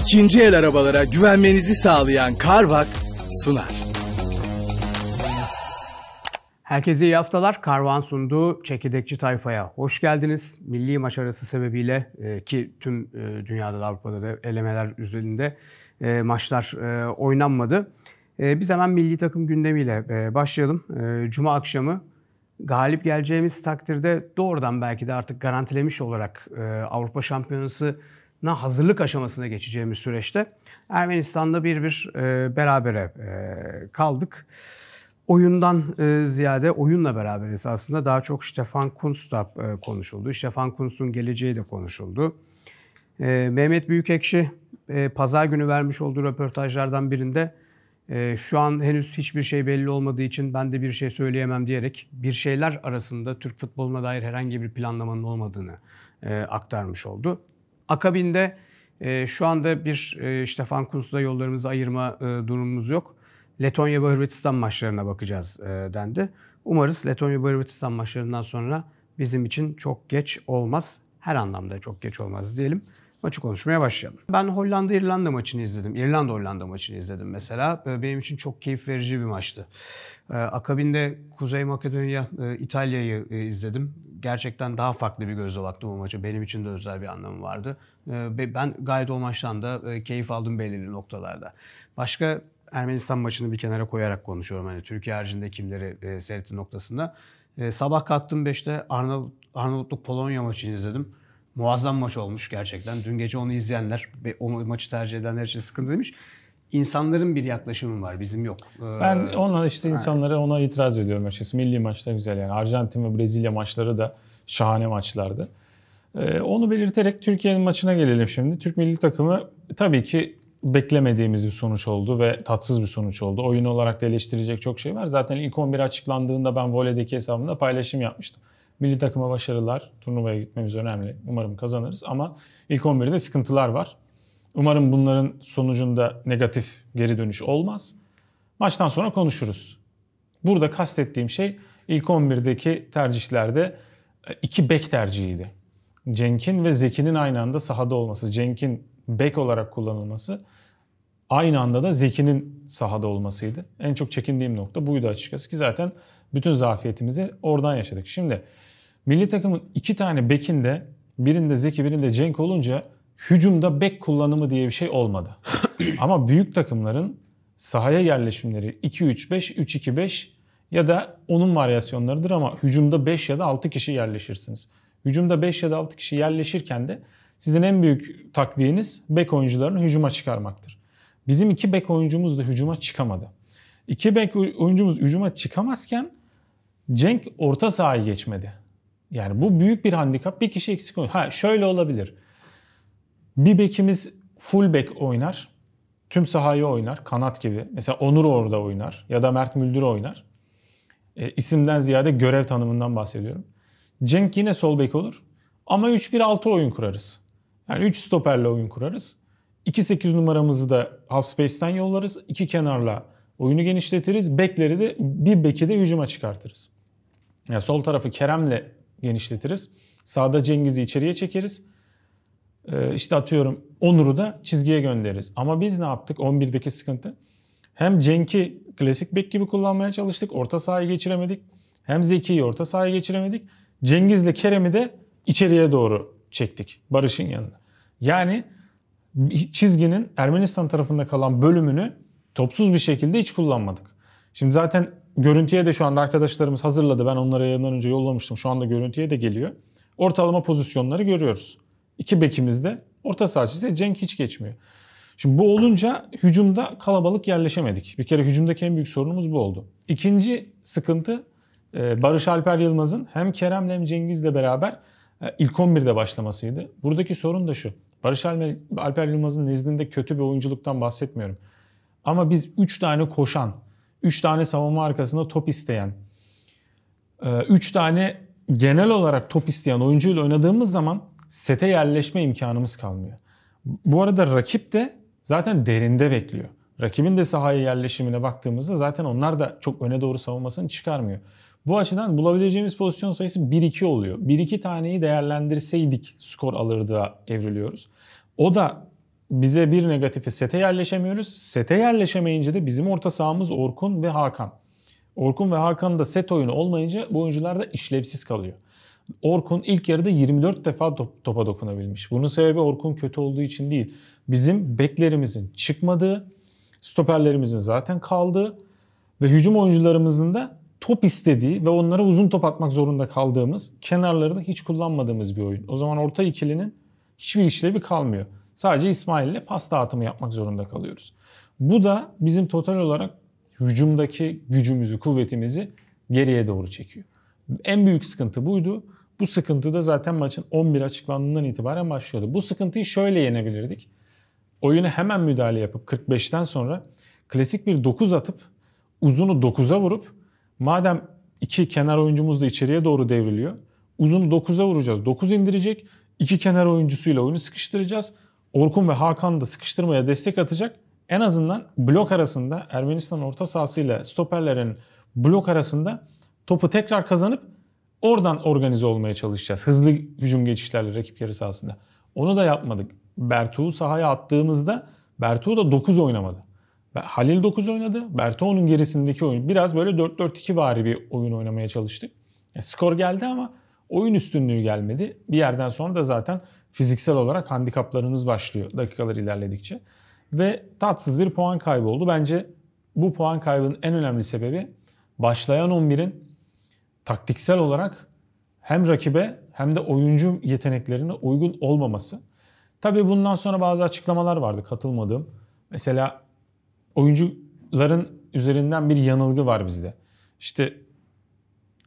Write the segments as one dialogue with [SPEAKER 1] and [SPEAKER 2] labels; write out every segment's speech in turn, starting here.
[SPEAKER 1] ikinci el arabalara güvenmenizi sağlayan Carvak sunar. Herkese iyi haftalar. Karvan sunduğu Çekirdekçi Tayfa'ya hoş geldiniz. Milli maç arası sebebiyle e, ki tüm e, dünyada da Avrupa'da da elemeler üzerinde e, maçlar e, oynanmadı. E, biz hemen milli takım gündemiyle e, başlayalım. E, Cuma akşamı galip geleceğimiz takdirde doğrudan belki de artık garantilemiş olarak e, Avrupa Şampiyonası na hazırlık aşamasına geçeceğimiz süreçte Ermenistan'da bir bir e, berabere e, kaldık. Oyundan e, ziyade oyunla beraber esasında daha çok Stefan Kunz da e, konuşuldu. Stefan Kunz'un geleceği de konuşuldu. E, Mehmet Büyükekşi e, pazar günü vermiş olduğu röportajlardan birinde e, şu an henüz hiçbir şey belli olmadığı için ben de bir şey söyleyemem diyerek bir şeyler arasında Türk futboluna dair herhangi bir planlamanın olmadığını e, aktarmış oldu. Akabinde e, şu anda bir e, Stefan Kuntz'la yollarımızı ayırma e, durumumuz yok. Letonya ve Hırvatistan maçlarına bakacağız e, dendi. Umarız Letonya ve Hırvatistan maçlarından sonra bizim için çok geç olmaz. Her anlamda çok geç olmaz diyelim. Maçı konuşmaya başlayalım. Ben Hollanda-İrlanda maçını izledim. İrlanda-Hollanda maçını izledim mesela. Benim için çok keyif verici bir maçtı. E, akabinde Kuzey Makedonya, e, İtalya'yı e, izledim gerçekten daha farklı bir gözle baktım o maça. Benim için de özel bir anlamı vardı. Ee, ben gayet o maçtan da e, keyif aldım belirli noktalarda. Başka Ermenistan maçını bir kenara koyarak konuşuyorum. Hani Türkiye haricinde kimleri e, seyretti noktasında. E, sabah kalktım 5'te Arnavut, Arnavutluk-Polonya maçını izledim. Muazzam maç olmuş gerçekten. Dün gece onu izleyenler ve o maçı tercih edenler için sıkıntı demiş insanların bir yaklaşımı var. Bizim
[SPEAKER 2] yok. Ee, ben ona işte insanlara ona itiraz ediyorum açıkçası. Milli maçlar güzel yani. Arjantin ve Brezilya maçları da şahane maçlardı. Ee, onu belirterek Türkiye'nin maçına gelelim şimdi. Türk milli takımı tabii ki beklemediğimiz bir sonuç oldu ve tatsız bir sonuç oldu. Oyun olarak da eleştirecek çok şey var. Zaten ilk 11 açıklandığında ben voleydeki hesabımda paylaşım yapmıştım. Milli takıma başarılar, turnuvaya gitmemiz önemli. Umarım kazanırız ama ilk 11'de sıkıntılar var. Umarım bunların sonucunda negatif geri dönüş olmaz. Maçtan sonra konuşuruz. Burada kastettiğim şey ilk 11'deki tercihlerde e, iki bek tercihiydi. Cenk'in ve Zeki'nin aynı anda sahada olması, Cenk'in bek olarak kullanılması, aynı anda da Zeki'nin sahada olmasıydı. En çok çekindiğim nokta buydu açıkçası ki zaten bütün zafiyetimizi oradan yaşadık. Şimdi milli takımın iki tane bekinde birinde Zeki birinde Cenk olunca hücumda bek kullanımı diye bir şey olmadı. Ama büyük takımların sahaya yerleşimleri 2-3-5, 3-2-5 ya da onun varyasyonlarıdır ama hücumda 5 ya da 6 kişi yerleşirsiniz. Hücumda 5 ya da 6 kişi yerleşirken de sizin en büyük takviyeniz bek oyuncularını hücuma çıkarmaktır. Bizim iki bek oyuncumuz da hücuma çıkamadı. İki bek oyuncumuz hücuma çıkamazken Cenk orta sahaya geçmedi. Yani bu büyük bir handikap. Bir kişi eksik oluyor. Ha şöyle olabilir. Bir bekimiz full bek oynar. Tüm sahayı oynar. Kanat gibi. Mesela Onur orada oynar. Ya da Mert Müldür oynar. E, isimden ziyade görev tanımından bahsediyorum. Cenk yine sol bek olur. Ama 3-1-6 oyun kurarız. Yani 3 stoperle oyun kurarız. 2-8 numaramızı da half space'ten yollarız. İki kenarla oyunu genişletiriz. Bekleri de bir beki de hücuma çıkartırız. Yani sol tarafı Kerem'le genişletiriz. Sağda Cengiz'i içeriye çekeriz. Ee, işte atıyorum Onur'u da çizgiye göndeririz. Ama biz ne yaptık 11'deki sıkıntı? Hem Cenk'i klasik bek gibi kullanmaya çalıştık. Orta sahayı geçiremedik. Hem Zeki'yi orta sahaya geçiremedik. Cengiz'le Kerem'i de içeriye doğru çektik. Barış'ın yanında. Yani çizginin Ermenistan tarafında kalan bölümünü topsuz bir şekilde hiç kullanmadık. Şimdi zaten görüntüye de şu anda arkadaşlarımız hazırladı. Ben onlara yayından önce yollamıştım. Şu anda görüntüye de geliyor. Ortalama pozisyonları görüyoruz iki bekimizde. Orta sahaçı ise Cenk hiç geçmiyor. Şimdi bu olunca hücumda kalabalık yerleşemedik. Bir kere hücumdaki en büyük sorunumuz bu oldu. İkinci sıkıntı e, Barış Alper Yılmaz'ın hem Kerem'le hem Cengiz'le beraber e, ilk 11'de başlamasıydı. Buradaki sorun da şu. Barış Alper Yılmaz'ın nezdinde kötü bir oyunculuktan bahsetmiyorum. Ama biz 3 tane koşan, 3 tane savunma arkasında top isteyen, 3 e, tane genel olarak top isteyen oyuncuyla oynadığımız zaman sete yerleşme imkanımız kalmıyor. Bu arada rakip de zaten derinde bekliyor. Rakibin de sahaya yerleşimine baktığımızda zaten onlar da çok öne doğru savunmasını çıkarmıyor. Bu açıdan bulabileceğimiz pozisyon sayısı 1-2 oluyor. 1-2 taneyi değerlendirseydik skor alırdı evriliyoruz. O da bize bir negatifi sete yerleşemiyoruz. Sete yerleşemeyince de bizim orta sahamız Orkun ve Hakan. Orkun ve Hakan da set oyunu olmayınca bu oyuncular da işlevsiz kalıyor. Orkun ilk yarıda 24 defa top, topa dokunabilmiş. Bunun sebebi Orkun kötü olduğu için değil. Bizim beklerimizin çıkmadığı, stoperlerimizin zaten kaldığı ve hücum oyuncularımızın da top istediği ve onlara uzun top atmak zorunda kaldığımız, kenarlarını hiç kullanmadığımız bir oyun. O zaman orta ikilinin hiçbir işlevi kalmıyor. Sadece İsmail ile pas dağıtımı yapmak zorunda kalıyoruz. Bu da bizim total olarak hücumdaki gücümüzü, kuvvetimizi geriye doğru çekiyor. En büyük sıkıntı buydu. Bu sıkıntı da zaten maçın 11 açıklandığından itibaren başlıyordu. Bu sıkıntıyı şöyle yenebilirdik. Oyuna hemen müdahale yapıp 45'ten sonra klasik bir 9 atıp uzunu 9'a vurup madem iki kenar oyuncumuz da içeriye doğru devriliyor. Uzunu 9'a vuracağız. 9 indirecek. İki kenar oyuncusuyla oyunu sıkıştıracağız. Orkun ve Hakan da sıkıştırmaya destek atacak. En azından blok arasında Ermenistan orta sahasıyla stoperlerin blok arasında topu tekrar kazanıp Oradan organize olmaya çalışacağız. Hızlı hücum geçişlerle rakip yarı sahasında. Onu da yapmadık. Bertuğ'u sahaya attığımızda Bertuğ da 9 oynamadı. Halil 9 oynadı. Bertuğ'un gerisindeki oyun. Biraz böyle 4-4-2 vari bir oyun oynamaya çalıştık. Yani e, skor geldi ama oyun üstünlüğü gelmedi. Bir yerden sonra da zaten fiziksel olarak handikaplarınız başlıyor dakikalar ilerledikçe. Ve tatsız bir puan kaybı oldu. Bence bu puan kaybının en önemli sebebi başlayan 11'in taktiksel olarak hem rakibe hem de oyuncu yeteneklerine uygun olmaması. Tabii bundan sonra bazı açıklamalar vardı katılmadığım. Mesela oyuncuların üzerinden bir yanılgı var bizde. İşte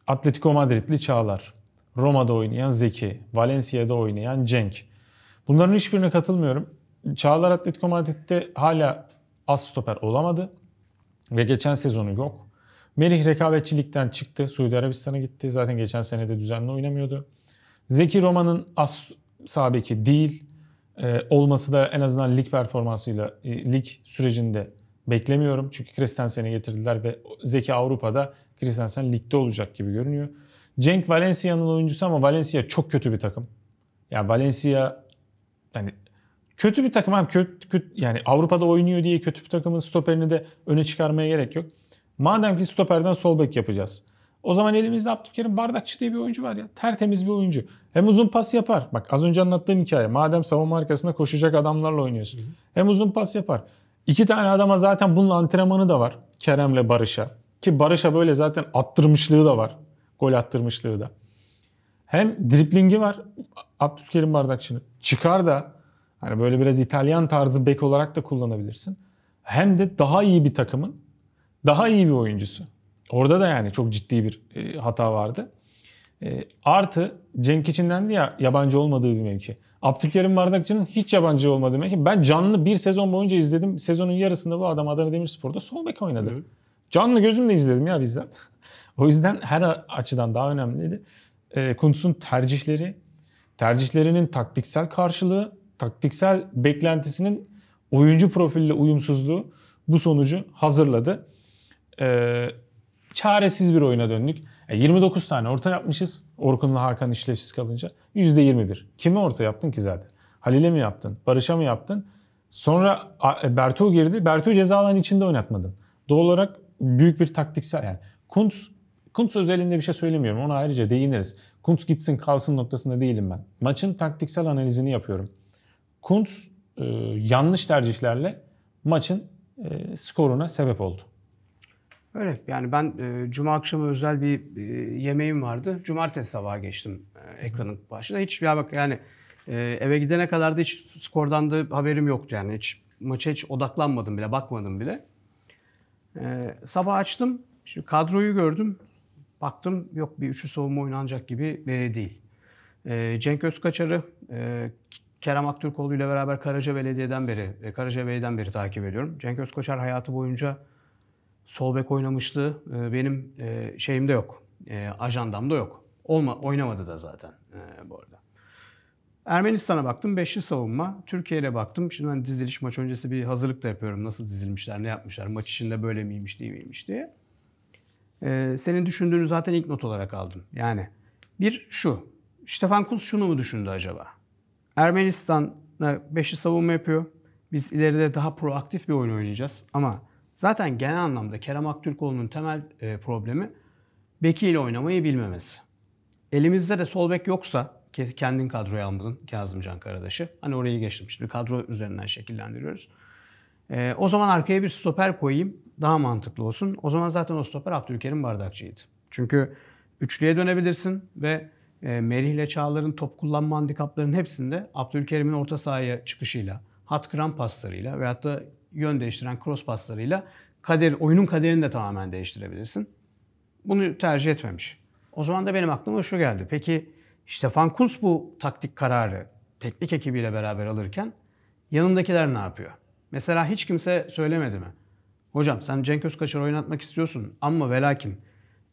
[SPEAKER 2] Atletico Madridli Çağlar, Roma'da oynayan Zeki, Valencia'da oynayan Cenk. Bunların hiçbirine katılmıyorum. Çağlar Atletico Madrid'de hala az stoper olamadı ve geçen sezonu yok. Melih rekabetçilikten çıktı. Suudi Arabistan'a gitti. Zaten geçen sene de düzenli oynamıyordu. Zeki Roma'nın as sabeki değil e, olması da en azından lig performansıyla e, lig sürecinde beklemiyorum. Çünkü Kristensen'i getirdiler ve Zeki Avrupa'da Kristensen ligde olacak gibi görünüyor. Cenk Valencia'nın oyuncusu ama Valencia çok kötü bir takım. Ya yani Valencia yani kötü bir takım abi kötü, kötü yani Avrupa'da oynuyor diye kötü bir takımın stoperini de öne çıkarmaya gerek yok. Madem ki stoperden sol bek yapacağız. O zaman elimizde Abdülkerim Bardakçı diye bir oyuncu var ya. Tertemiz bir oyuncu. Hem uzun pas yapar. Bak az önce anlattığım hikaye. Madem savunma arkasında koşacak adamlarla oynuyorsun. Hı hı. Hem uzun pas yapar. İki tane adama zaten bunun antrenmanı da var. Kerem'le Barış'a. Ki Barış'a böyle zaten attırmışlığı da var. Gol attırmışlığı da. Hem driplingi var Abdülkerim Bardakçı'nın. Çıkar da hani böyle biraz İtalyan tarzı bek olarak da kullanabilirsin. Hem de daha iyi bir takımın daha iyi bir oyuncusu. Orada da yani çok ciddi bir e, hata vardı. E, artı Cenk içinden de ya, yabancı olmadığı bir mevki. Abdülkerim Bardakçı'nın hiç yabancı olmadığı mevki. Ben canlı bir sezon boyunca izledim. Sezonun yarısında bu adam Adana Demirspor'da sol bek oynadı. Hı. Canlı gözümle izledim ya bizden. o yüzden her açıdan daha önemliydi. E, Kuntz'un tercihleri, tercihlerinin taktiksel karşılığı, taktiksel beklentisinin oyuncu profiliyle uyumsuzluğu bu sonucu hazırladı e, çaresiz bir oyuna döndük. E, 29 tane orta yapmışız. Orkun'la Hakan işlevsiz kalınca. %21. Kimi orta yaptın ki zaten? Halil'e mi yaptın? Barış'a mı yaptın? Sonra e, Bertu girdi. Bertu ceza alanı içinde oynatmadın. Doğal olarak büyük bir taktiksel yani. Kuntz, Kuntz özelinde bir şey söylemiyorum. Ona ayrıca değiniriz. Kuntz gitsin kalsın noktasında değilim ben. Maçın taktiksel analizini yapıyorum. Kuntz e, yanlış tercihlerle maçın e, skoruna sebep oldu.
[SPEAKER 1] Öyle yani ben e, cuma akşamı özel bir e, yemeğim vardı. Cumartesi sabahı geçtim e, ekranın başına. Hiç ya bak yani e, eve gidene kadar da hiç skordan da haberim yoktu yani. Hiç maça hiç odaklanmadım bile, bakmadım bile. E, sabah açtım. Şimdi kadroyu gördüm. Baktım yok bir üçlü savunma oynanacak gibi e, değil. E, Cenk Özkaçar'ı e, Kerem Aktürkoğlu ile beraber Karaca Belediye'den beri, e, Karaca Bey'den beri takip ediyorum. Cenk Özkoçar hayatı boyunca sol bek oynamıştı. Ee, benim e, şeyimde yok. E, ajandamda yok. Olma, oynamadı da zaten e, bu arada. Ermenistan'a baktım. Beşli savunma. Türkiye'ye baktım. Şimdi ben diziliş maç öncesi bir hazırlık da yapıyorum. Nasıl dizilmişler, ne yapmışlar, maç içinde böyle miymiş, değil miymiş diye. Ee, senin düşündüğünü zaten ilk not olarak aldım. Yani bir şu. Stefan Kuz şunu mu düşündü acaba? Ermenistan'a beşli savunma yapıyor. Biz ileride daha proaktif bir oyun oynayacağız ama Zaten genel anlamda Kerem Aktürkoğlu'nun temel e, problemi bekiyle oynamayı bilmemesi. Elimizde de sol bek yoksa kendin kadroya almadın Kazımcan Karadaş'ı. Hani orayı geçtim şimdi kadro üzerinden şekillendiriyoruz. E, o zaman arkaya bir stoper koyayım daha mantıklı olsun. O zaman zaten o stoper Abdülkerim Bardakçı'ydı. Çünkü üçlüye dönebilirsin ve e, Merih ile Çağlar'ın top kullanma handikaplarının hepsinde Abdülkerim'in orta sahaya çıkışıyla, hat kram paslarıyla veyahut da yön değiştiren cross paslarıyla kader, oyunun kaderini de tamamen değiştirebilirsin. Bunu tercih etmemiş. O zaman da benim aklıma şu geldi. Peki Stefan Kuntz bu taktik kararı teknik ekibiyle beraber alırken yanındakiler ne yapıyor? Mesela hiç kimse söylemedi mi? Hocam sen Cenk Özkaçar oynatmak istiyorsun ama velakin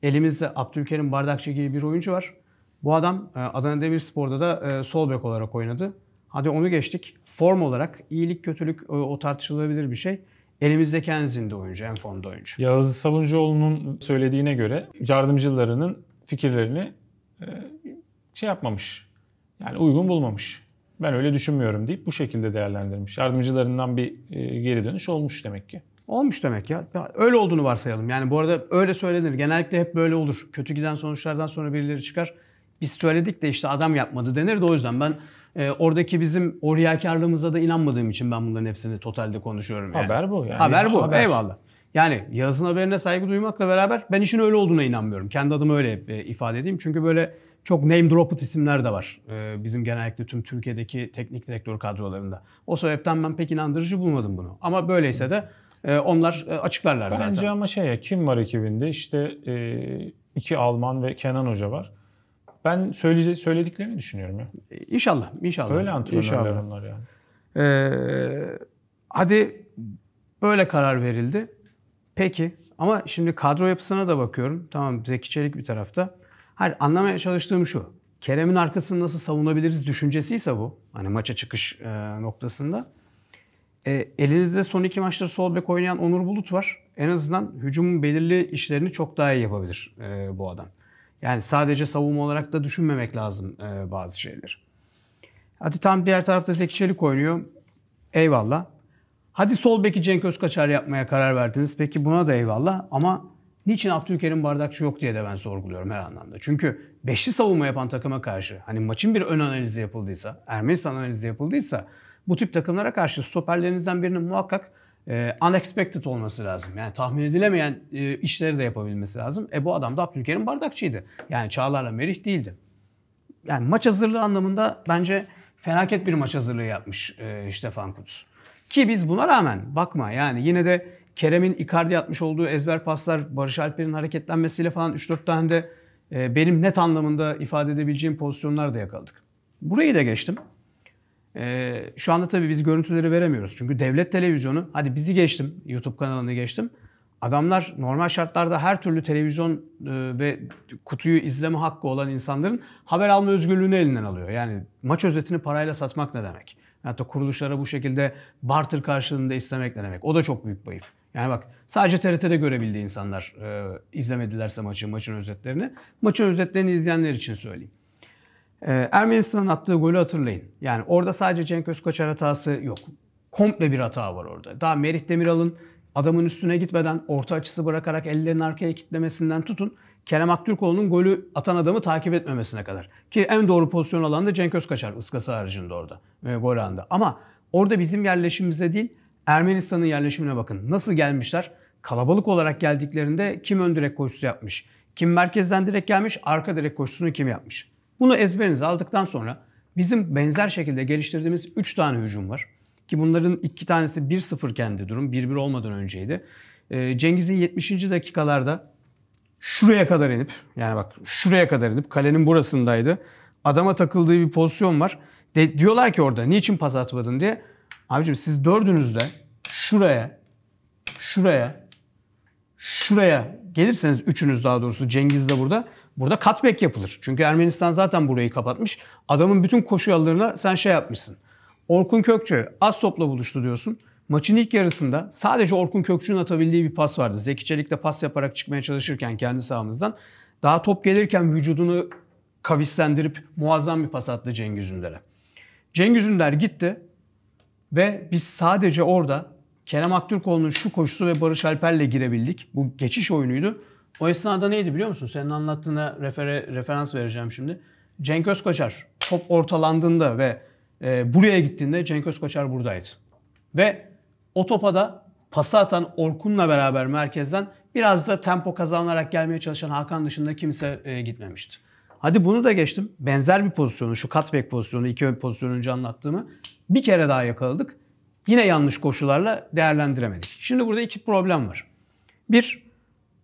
[SPEAKER 1] elimizde Abdülkerim Bardakçı gibi bir oyuncu var. Bu adam e, Adana Demirspor'da da e, sol bek olarak oynadı. Hadi onu geçtik form olarak iyilik kötülük o tartışılabilir bir şey. Elimizdeki en zinde oyuncu, en formda oyuncu.
[SPEAKER 2] Yağız Savuncuoğlu'nun söylediğine göre yardımcılarının fikirlerini e, şey yapmamış. Yani uygun bulmamış. Ben öyle düşünmüyorum deyip bu şekilde değerlendirmiş. Yardımcılarından bir e, geri dönüş olmuş demek ki. Olmuş demek ya. Öyle olduğunu
[SPEAKER 1] varsayalım. Yani bu arada öyle söylenir. Genellikle hep böyle olur. Kötü giden sonuçlardan sonra birileri çıkar. Biz söyledik de işte adam yapmadı denir de o yüzden ben e, oradaki bizim o riyakarlığımıza da inanmadığım için ben bunların hepsini totalde konuşuyorum. Yani. Haber bu yani. Haber bu. Haber. Eyvallah. Yani Yağız'ın haberine saygı duymakla beraber ben işin öyle olduğuna inanmıyorum. Kendi adımı öyle e, ifade edeyim. Çünkü böyle çok name dropped isimler de var. E, bizim genellikle tüm Türkiye'deki teknik direktör kadrolarında. O
[SPEAKER 2] sebepten ben pek inandırıcı bulmadım bunu. Ama böyleyse de e, onlar e, açıklarlar Bence zaten. Bence ama şey ya kim var ekibinde? İşte e, iki Alman ve Kenan Hoca var. Ben söyleyece- söylediklerini düşünüyorum ya. İnşallah, inşallah. Öyle antrenörler inşallah. onlar yani.
[SPEAKER 1] Ee, hadi böyle karar verildi. Peki ama şimdi kadro yapısına da bakıyorum. Tamam Zeki Çelik bir tarafta. Hayır anlamaya çalıştığım şu. Kerem'in arkasını nasıl savunabiliriz düşüncesiyse bu. Hani maça çıkış e, noktasında. E, elinizde son iki maçta sol bek oynayan Onur Bulut var. En azından hücumun belirli işlerini çok daha iyi yapabilir e, bu adam. Yani sadece savunma olarak da düşünmemek lazım e, bazı şeyler. Hadi tam diğer tarafta Zeki Çelik oynuyor. Eyvallah. Hadi sol beki Cenk Özkaçar yapmaya karar verdiniz. Peki buna da eyvallah ama niçin Abdülkerim Bardakçı yok diye de ben sorguluyorum her anlamda. Çünkü beşli savunma yapan takıma karşı hani maçın bir ön analizi yapıldıysa, Ermenistan analizi yapıldıysa bu tip takımlara karşı stoperlerinizden birinin muhakkak ee, unexpected olması lazım. Yani tahmin edilemeyen e, işleri de yapabilmesi lazım. E bu adam da Abdülkerim Bardakçı'ydı. Yani Çağlar'la Merih değildi. Yani maç hazırlığı anlamında bence felaket bir maç hazırlığı yapmış e, Stefan Kutz. Ki biz buna rağmen bakma yani yine de Kerem'in Icardi atmış olduğu ezber paslar, Barış Alper'in hareketlenmesiyle falan 3-4 tane de e, benim net anlamında ifade edebileceğim pozisyonlar da yakaladık. Burayı da geçtim. Ee, şu anda tabii biz görüntüleri veremiyoruz. Çünkü devlet televizyonu, hadi bizi geçtim, YouTube kanalını geçtim. Adamlar normal şartlarda her türlü televizyon e, ve kutuyu izleme hakkı olan insanların haber alma özgürlüğünü elinden alıyor. Yani maç özetini parayla satmak ne demek? Hatta kuruluşlara bu şekilde barter karşılığında istemek ne demek? O da çok büyük bayıp. Yani bak sadece TRT'de görebildi insanlar e, izlemedilerse maçı, maçın özetlerini. Maçın özetlerini izleyenler için söyleyeyim. Ee, Ermenistan'ın attığı golü hatırlayın. Yani orada sadece Cenk Özkoçar hatası yok. Komple bir hata var orada. Daha Merih Demiral'ın adamın üstüne gitmeden orta açısı bırakarak ellerini arkaya kitlemesinden tutun. Kerem Aktürkoğlu'nun golü atan adamı takip etmemesine kadar. Ki en doğru pozisyon alan da Cenk Özkaçar ıskası haricinde orada. E, gol anında. Ama orada bizim yerleşimimize değil Ermenistan'ın yerleşimine bakın. Nasıl gelmişler? Kalabalık olarak geldiklerinde kim ön direk koşusu yapmış? Kim merkezden direk gelmiş? Arka direk koşusunu kim yapmış? Bunu ezberinize aldıktan sonra bizim benzer şekilde geliştirdiğimiz 3 tane hücum var. Ki bunların iki tanesi 1-0 kendi durum. 1-1 olmadan önceydi. Ee, Cengiz'in 70. dakikalarda şuraya kadar inip yani bak şuraya kadar inip kalenin burasındaydı. Adama takıldığı bir pozisyon var. De, diyorlar ki orada niçin pas atmadın diye. Abicim siz dördünüz de şuraya, şuraya, şuraya gelirseniz üçünüz daha doğrusu Cengiz de burada. Burada cutback yapılır. Çünkü Ermenistan zaten burayı kapatmış. Adamın bütün koşu yollarına sen şey yapmışsın. Orkun Kökçü az topla buluştu diyorsun. Maçın ilk yarısında sadece Orkun Kökçü'nün atabildiği bir pas vardı. Zeki Çelik de pas yaparak çıkmaya çalışırken kendi sahamızdan. Daha top gelirken vücudunu kavislendirip muazzam bir pas attı Cengiz Ünder'e. Cengiz Ünder gitti ve biz sadece orada Kerem Aktürkoğlu'nun şu koşusu ve Barış Alper'le girebildik. Bu geçiş oyunuydu. O esnada neydi biliyor musun? Senin anlattığına refere, referans vereceğim şimdi. Cenk Özkoçar top ortalandığında ve e, buraya gittiğinde Cenk Özkoçar buradaydı. Ve o topa da pası atan Orkun'la beraber merkezden biraz da tempo kazanarak gelmeye çalışan Hakan dışında kimse e, gitmemişti. Hadi bunu da geçtim. Benzer bir pozisyonu, şu cutback pozisyonu, iki ön pozisyon önce anlattığımı bir kere daha yakaladık. Yine yanlış koşularla değerlendiremedik. Şimdi burada iki problem var. Bir,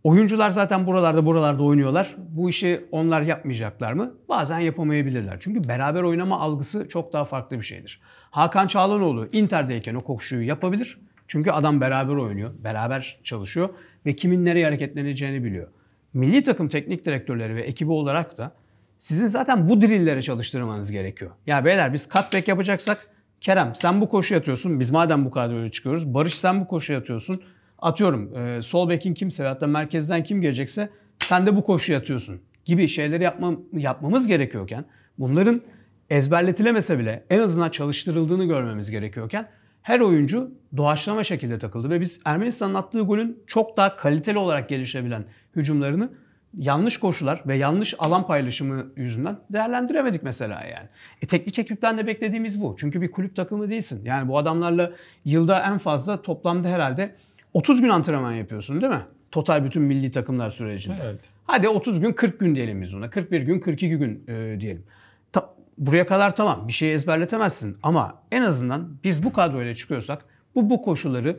[SPEAKER 1] Oyuncular zaten buralarda buralarda oynuyorlar. Bu işi onlar yapmayacaklar mı? Bazen yapamayabilirler. Çünkü beraber oynama algısı çok daha farklı bir şeydir. Hakan Çağlanoğlu Inter'deyken o koşuyu yapabilir. Çünkü adam beraber oynuyor, beraber çalışıyor ve kimin nereye hareketleneceğini biliyor. Milli takım teknik direktörleri ve ekibi olarak da sizin zaten bu drillere çalıştırmanız gerekiyor. Ya beyler biz cutback yapacaksak Kerem sen bu koşu atıyorsun. Biz madem bu kadroyla çıkıyoruz. Barış sen bu koşu atıyorsun atıyorum e, sol bekin kimse veyahut da merkezden kim gelecekse sen de bu koşuyu atıyorsun gibi şeyleri yapmam, yapmamız gerekiyorken bunların ezberletilemese bile en azından çalıştırıldığını görmemiz gerekiyorken her oyuncu doğaçlama şekilde takıldı ve biz Ermenistan'ın attığı golün çok daha kaliteli olarak gelişebilen hücumlarını yanlış koşular ve yanlış alan paylaşımı yüzünden değerlendiremedik mesela yani. E, teknik ekipten de beklediğimiz bu. Çünkü bir kulüp takımı değilsin. Yani bu adamlarla yılda en fazla toplamda herhalde 30 gün antrenman yapıyorsun değil mi? Total bütün milli takımlar sürecinde. Evet. Hadi 30 gün 40 gün diyelim biz ona. 41 gün 42 gün e, diyelim. Ta, buraya kadar tamam bir şeyi ezberletemezsin ama en azından biz bu kadroyla çıkıyorsak bu bu koşulları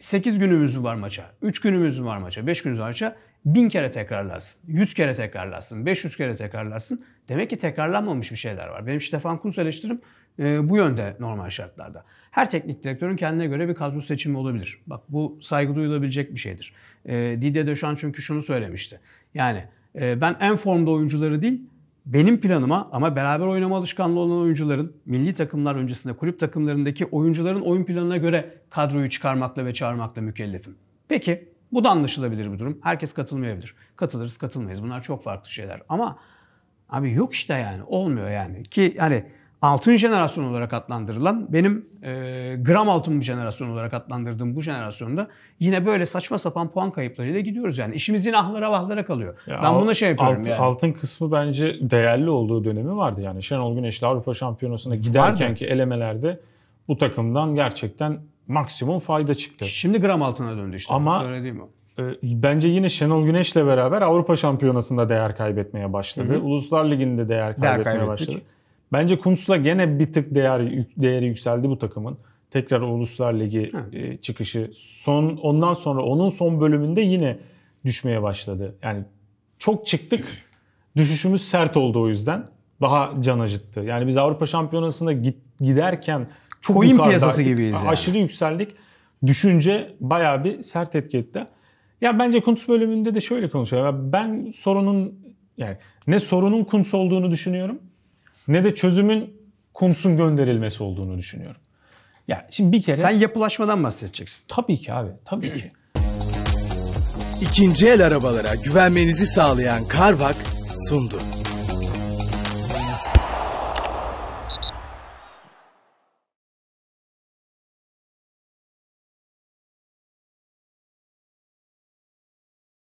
[SPEAKER 1] 8 günümüz var maça, 3 günümüz var maça, 5 günümüz var maça 1000 kere tekrarlarsın, 100 kere tekrarlarsın, 500 kere tekrarlarsın. Demek ki tekrarlanmamış bir şeyler var. Benim Stefan Kunz eleştirim e, bu yönde normal şartlarda. Her teknik direktörün kendine göre bir kadro seçimi olabilir. Bak bu saygı duyulabilecek bir şeydir. E, ee, Dide de çünkü şunu söylemişti. Yani e, ben en formda oyuncuları değil, benim planıma ama beraber oynama alışkanlığı olan oyuncuların, milli takımlar öncesinde kulüp takımlarındaki oyuncuların oyun planına göre kadroyu çıkarmakla ve çağırmakla mükellefim. Peki bu da anlaşılabilir bir durum. Herkes katılmayabilir. Katılırız katılmayız. Bunlar çok farklı şeyler. Ama abi yok işte yani olmuyor yani. Ki hani altın jenerasyon olarak adlandırılan, benim e, gram altın jenerasyon olarak adlandırdığım bu jenerasyonda yine böyle saçma sapan puan kayıplarıyla gidiyoruz yani. İşimiz yine ahlara vahlara kalıyor. Ya ben al, buna şey yapıyorum alt, yani.
[SPEAKER 2] Altın kısmı bence değerli olduğu dönemi vardı yani. Şenol Güneş'le Avrupa Şampiyonası'na giderkenki vardı. elemelerde bu takımdan gerçekten maksimum fayda çıktı. Şimdi gram altına döndü işte. Ama söylediğim o e, bence yine Şenol Güneş'le beraber Avrupa Şampiyonası'nda değer kaybetmeye başladı. Hı hı. Uluslar Ligi'nde değer kaybetmeye değer başladı. Bence Kuntz'la gene bir tık değer, değeri yükseldi bu takımın. Tekrar Uluslar Ligi e, çıkışı. Son ondan sonra onun son bölümünde yine düşmeye başladı. Yani çok çıktık. Düşüşümüz sert oldu o yüzden. Daha can acıttı. Yani biz Avrupa Şampiyonasında git, giderken çok Coin piyasası gibiyiz yani. Aşırı yükseldik. Düşünce bayağı bir sert etki etti. Ya bence Kuntz bölümünde de şöyle konuşuyor. Ben sorunun yani ne sorunun Kuntz olduğunu düşünüyorum ne de çözümün Kuntz'un gönderilmesi olduğunu düşünüyorum. Ya yani şimdi bir kere... Sen yapılaşmadan bahsedeceksin. Tabii ki abi, tabii ki.
[SPEAKER 1] İkinci el arabalara güvenmenizi sağlayan Carvak sundu.